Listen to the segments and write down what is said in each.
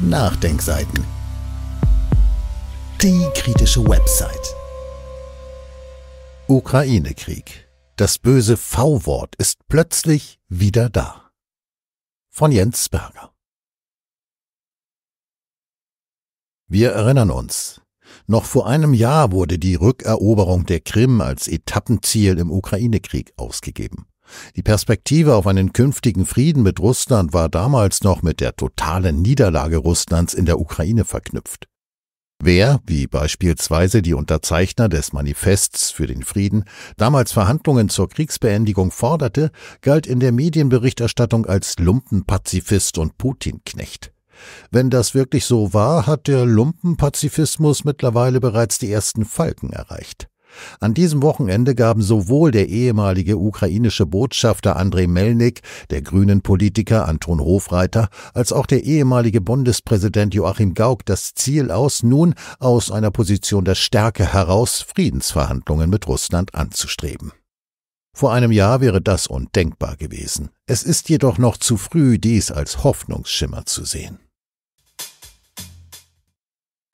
Nachdenkseiten. Die kritische Website. Ukraine-Krieg. Das böse V-Wort ist plötzlich wieder da. Von Jens Berger. Wir erinnern uns. Noch vor einem Jahr wurde die Rückeroberung der Krim als Etappenziel im Ukraine-Krieg ausgegeben. Die Perspektive auf einen künftigen Frieden mit Russland war damals noch mit der totalen Niederlage Russlands in der Ukraine verknüpft. Wer, wie beispielsweise die Unterzeichner des Manifests für den Frieden, damals Verhandlungen zur Kriegsbeendigung forderte, galt in der Medienberichterstattung als Lumpenpazifist und Putinknecht. Wenn das wirklich so war, hat der Lumpenpazifismus mittlerweile bereits die ersten Falken erreicht. An diesem Wochenende gaben sowohl der ehemalige ukrainische Botschafter Andrei Melnik, der grünen Politiker Anton Hofreiter, als auch der ehemalige Bundespräsident Joachim Gauck das Ziel aus, nun aus einer Position der Stärke heraus Friedensverhandlungen mit Russland anzustreben. Vor einem Jahr wäre das undenkbar gewesen. Es ist jedoch noch zu früh, dies als Hoffnungsschimmer zu sehen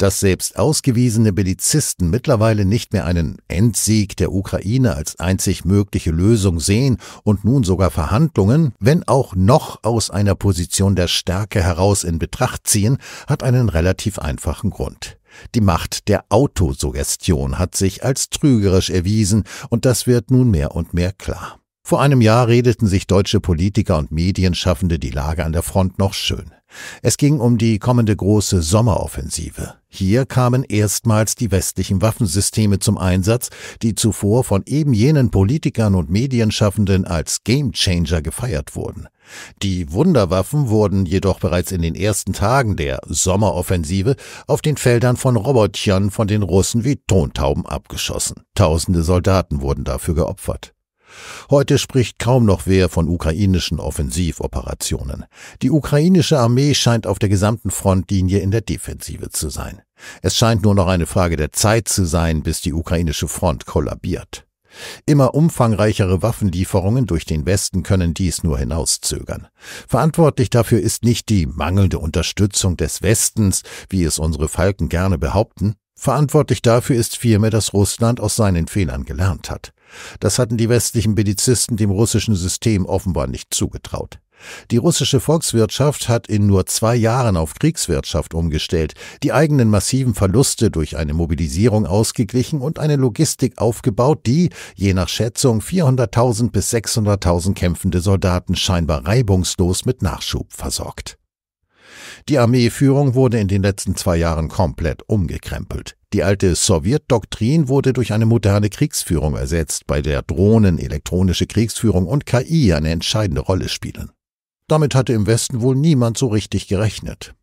dass selbst ausgewiesene Belizisten mittlerweile nicht mehr einen Endsieg der Ukraine als einzig mögliche Lösung sehen und nun sogar Verhandlungen, wenn auch noch aus einer Position der Stärke heraus in Betracht ziehen, hat einen relativ einfachen Grund. Die Macht der Autosuggestion hat sich als trügerisch erwiesen, und das wird nun mehr und mehr klar. Vor einem Jahr redeten sich deutsche Politiker und Medienschaffende die Lage an der Front noch schön. Es ging um die kommende große Sommeroffensive. Hier kamen erstmals die westlichen Waffensysteme zum Einsatz, die zuvor von eben jenen Politikern und Medienschaffenden als Gamechanger gefeiert wurden. Die Wunderwaffen wurden jedoch bereits in den ersten Tagen der Sommeroffensive auf den Feldern von Robotchern von den Russen wie Tontauben abgeschossen. Tausende Soldaten wurden dafür geopfert. Heute spricht kaum noch wer von ukrainischen Offensivoperationen. Die ukrainische Armee scheint auf der gesamten Frontlinie in der Defensive zu sein. Es scheint nur noch eine Frage der Zeit zu sein, bis die ukrainische Front kollabiert. Immer umfangreichere Waffenlieferungen durch den Westen können dies nur hinauszögern. Verantwortlich dafür ist nicht die mangelnde Unterstützung des Westens, wie es unsere Falken gerne behaupten, verantwortlich dafür ist vielmehr, dass Russland aus seinen Fehlern gelernt hat. Das hatten die westlichen Belizisten dem russischen System offenbar nicht zugetraut. Die russische Volkswirtschaft hat in nur zwei Jahren auf Kriegswirtschaft umgestellt, die eigenen massiven Verluste durch eine Mobilisierung ausgeglichen und eine Logistik aufgebaut, die, je nach Schätzung, 400.000 bis 600.000 kämpfende Soldaten scheinbar reibungslos mit Nachschub versorgt. Die Armeeführung wurde in den letzten zwei Jahren komplett umgekrempelt. Die alte Sowjetdoktrin wurde durch eine moderne Kriegsführung ersetzt, bei der Drohnen, elektronische Kriegsführung und KI eine entscheidende Rolle spielen. Damit hatte im Westen wohl niemand so richtig gerechnet.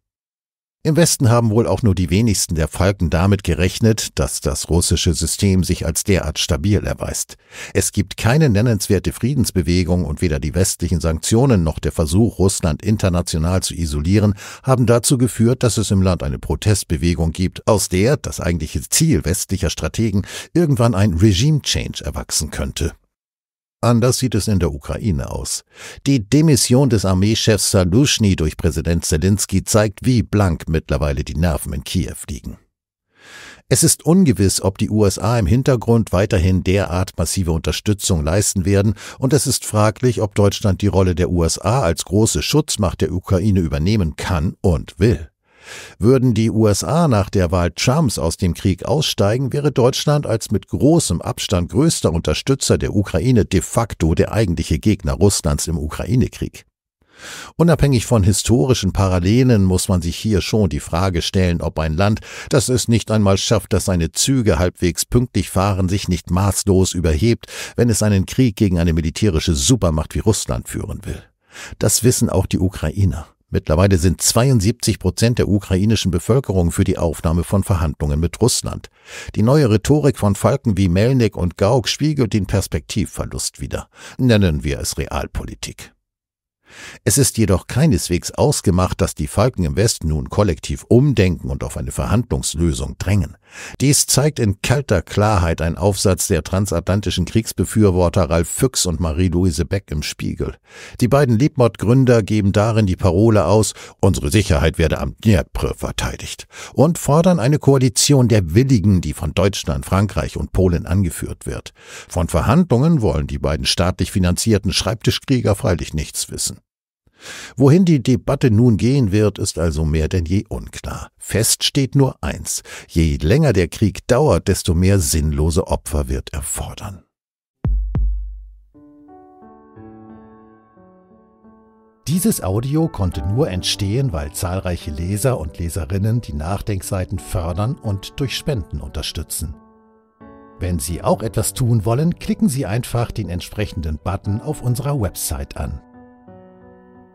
Im Westen haben wohl auch nur die wenigsten der Falken damit gerechnet, dass das russische System sich als derart stabil erweist. Es gibt keine nennenswerte Friedensbewegung und weder die westlichen Sanktionen noch der Versuch, Russland international zu isolieren, haben dazu geführt, dass es im Land eine Protestbewegung gibt, aus der, das eigentliche Ziel westlicher Strategen, irgendwann ein Regime-Change erwachsen könnte. Anders sieht es in der Ukraine aus. Die Demission des Armeechefs Saluschny durch Präsident Zelensky zeigt, wie blank mittlerweile die Nerven in Kiew liegen. Es ist ungewiss, ob die USA im Hintergrund weiterhin derart massive Unterstützung leisten werden, und es ist fraglich, ob Deutschland die Rolle der USA als große Schutzmacht der Ukraine übernehmen kann und will. Würden die USA nach der Wahl Trumps aus dem Krieg aussteigen, wäre Deutschland als mit großem Abstand größter Unterstützer der Ukraine de facto der eigentliche Gegner Russlands im Ukraine-Krieg. Unabhängig von historischen Parallelen muss man sich hier schon die Frage stellen, ob ein Land, das es nicht einmal schafft, dass seine Züge halbwegs pünktlich fahren, sich nicht maßlos überhebt, wenn es einen Krieg gegen eine militärische Supermacht wie Russland führen will. Das wissen auch die Ukrainer. Mittlerweile sind 72 Prozent der ukrainischen Bevölkerung für die Aufnahme von Verhandlungen mit Russland. Die neue Rhetorik von Falken wie Melnik und Gauck spiegelt den Perspektivverlust wider. Nennen wir es Realpolitik. Es ist jedoch keineswegs ausgemacht, dass die Falken im Westen nun kollektiv umdenken und auf eine Verhandlungslösung drängen. Dies zeigt in kalter Klarheit ein Aufsatz der transatlantischen Kriegsbefürworter Ralf Füchs und Marie-Louise Beck im Spiegel. Die beiden Liebmordgründer geben darin die Parole aus, unsere Sicherheit werde am Dnjepr verteidigt und fordern eine Koalition der Willigen, die von Deutschland, Frankreich und Polen angeführt wird. Von Verhandlungen wollen die beiden staatlich finanzierten Schreibtischkrieger freilich nichts wissen. Wohin die Debatte nun gehen wird, ist also mehr denn je unklar. Fest steht nur eins, je länger der Krieg dauert, desto mehr sinnlose Opfer wird er fordern. Dieses Audio konnte nur entstehen, weil zahlreiche Leser und Leserinnen die Nachdenkseiten fördern und durch Spenden unterstützen. Wenn Sie auch etwas tun wollen, klicken Sie einfach den entsprechenden Button auf unserer Website an.